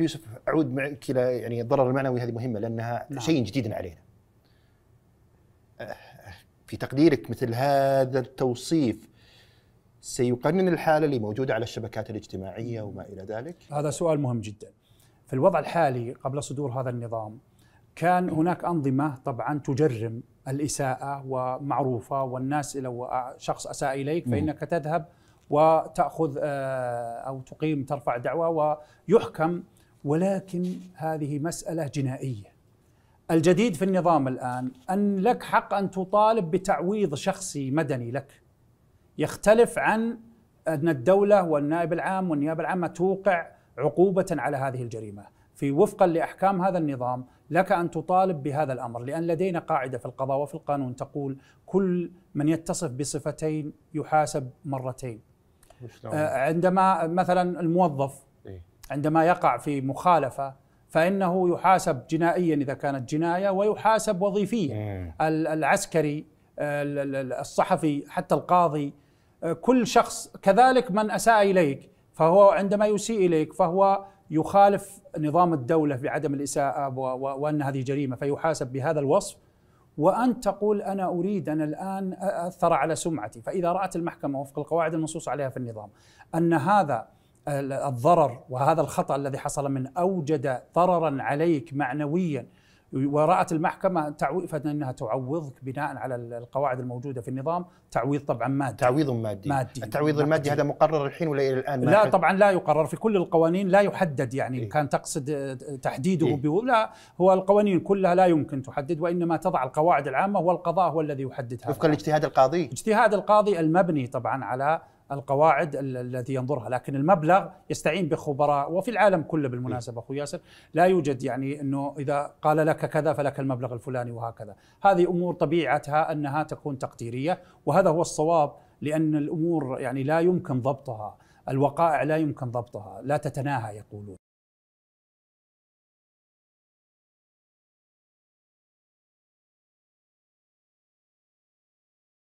يوسف اعود معك الى يعني الضرر المعنوي هذه مهمه لانها نعم. شيء جديد علينا. في تقديرك مثل هذا التوصيف سيقنن الحاله اللي موجوده على الشبكات الاجتماعيه وما الى ذلك؟ هذا سؤال مهم جدا. في الوضع الحالي قبل صدور هذا النظام كان هناك انظمه طبعا تجرم الاساءه ومعروفه والناس لو شخص اساء اليك فانك تذهب وتاخذ آه، او تقيم ترفع دعوه ويحكم ولكن هذه مسألة جنائية الجديد في النظام الآن أن لك حق أن تطالب بتعويض شخصي مدني لك يختلف عن أن الدولة والنائب العام والنيابة العامة توقع عقوبة على هذه الجريمة في وفقا لأحكام هذا النظام لك أن تطالب بهذا الأمر لأن لدينا قاعدة في القضاء وفي القانون تقول كل من يتصف بصفتين يحاسب مرتين آه، عندما مثلا الموظف عندما يقع في مخالفه فانه يحاسب جنائيا اذا كانت جنايه ويحاسب وظيفيا العسكري الصحفي حتى القاضي آه، كل شخص كذلك من اساء اليك فهو عندما يسيء اليك فهو يخالف نظام الدوله بعدم الاساءه وان هذه جريمه فيحاسب بهذا الوصف وأن تقول أنا أريد أنا الآن أثر على سمعتي فإذا رأت المحكمة وفق القواعد المنصوص عليها في النظام أن هذا الضرر وهذا الخطأ الذي حصل من أوجد ضررا عليك معنويا ورأت المحكمة تعويض انها تعوضك بناء على القواعد الموجودة في النظام تعويض طبعا مادي تعويض مادي, مادي. التعويض المادي هذا مقرر الحين ولا إلى الآن لا طبعا لا يقرر في كل القوانين لا يحدد يعني إيه؟ كان تقصد تحديده إيه؟ لا هو القوانين كلها لا يمكن تحدد وإنما تضع القواعد العامة والقضاء هو الذي يحددها وفقا لاجتهاد القاضي اجتهاد القاضي المبني طبعا على القواعد التي ينظرها لكن المبلغ يستعين بخبراء وفي العالم كله بالمناسبة أخو ياسر لا يوجد يعني أنه إذا قال لك كذا فلك المبلغ الفلاني وهكذا هذه أمور طبيعتها أنها تكون تقديرية وهذا هو الصواب لأن الأمور يعني لا يمكن ضبطها الوقائع لا يمكن ضبطها لا تتناهى يقولون